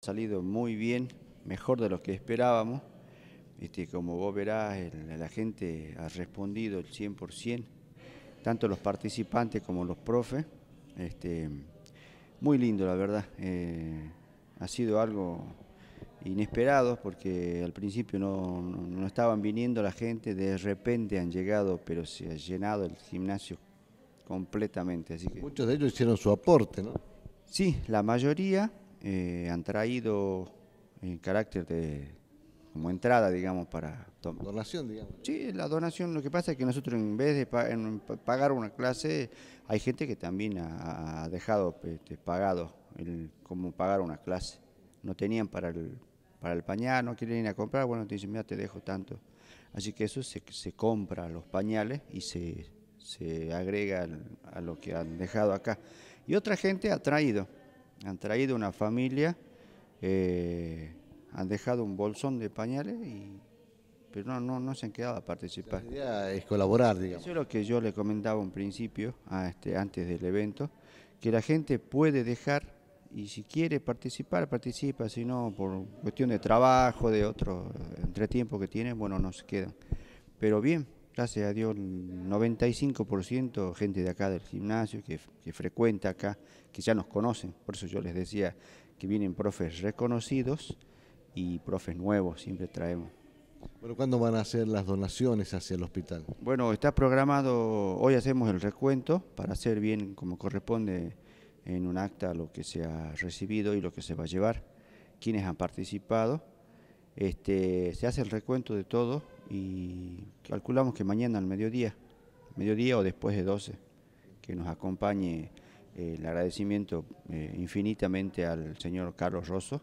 salido muy bien, mejor de lo que esperábamos. Este, como vos verás, la gente ha respondido el 100%, tanto los participantes como los profes. Este, muy lindo, la verdad. Eh, ha sido algo inesperado porque al principio no, estaban viniendo la gente, de repente han llegado, pero se ha llenado el gimnasio completamente. Así que... Muchos de ellos hicieron su aporte, ¿no? Sí, la mayoría eh, han traído en eh, carácter de como entrada, digamos, para tomar. Donación, digamos. Sí, la donación, lo que pasa es que nosotros en vez de pagar una clase, hay gente que también ha, dejado este, pagado el, como pagar una clase. No tenían para el, para el pañal, no quieren ir a comprar, bueno, te dicen, mira, te dejo tanto. Así que eso se, se compra los pañales y se, se agrega a lo que han dejado acá. Y otra gente ha traído han traído una familia, eh, han dejado un bolsón de pañales, y, pero no, no, se han quedado a participar. La idea es colaborar, digamos. Eso es lo que yo le comentaba en principio, a este, antes del evento, que la gente puede dejar y si quiere participar, participa, si no, por cuestión de trabajo, de otro eh, entretiempo que tiene, bueno, no se quedan. Pero bien, se a Dios, 95% gente de acá del gimnasio que, frecuenta acá, que ya nos conocen, por eso yo les decía que vienen profes reconocidos y profes nuevos, siempre traemos. Bueno, ¿cuándo van a hacer las donaciones hacia el hospital? Bueno, está programado, hoy hacemos el recuento para hacer bien como corresponde en un acta lo que se ha recibido y lo que se va a llevar, quienes han participado. Este, se hace el recuento de todo, y calculamos que mañana al mediodía, mediodía o después de 12, que nos acompañe eh, el agradecimiento eh, infinitamente al señor Carlos Rosso,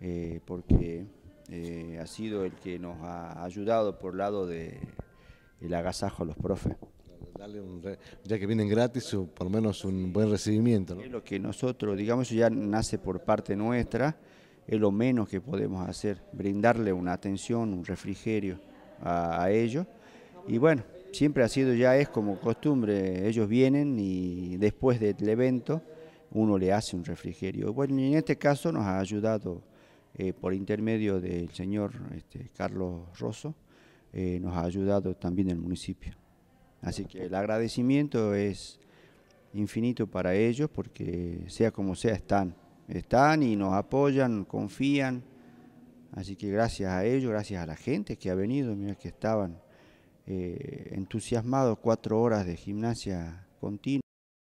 eh, porque ha sido el que nos ha ayudado por lado de el agasajo a los profes. ya que vienen gratis, o por lo menos un buen recibimiento. ¿no? lo que nosotros, digamos, ya nace por parte nuestra, es lo menos que podemos hacer, brindarle una atención, un refrigerio a, ellos. Y bueno, siempre ha sido ya es como costumbre, ellos vienen y después del evento uno le hace un refrigerio. Bueno, en este caso nos ha ayudado eh, por intermedio del señor este, Carlos Rosso, eh, nos ha ayudado también el municipio. Así que el agradecimiento es infinito para ellos porque sea como sea están, están y nos apoyan, confían. Así que gracias a ellos, gracias a la gente que ha venido, mira que estaban eh, entusiasmados cuatro horas de gimnasia continua.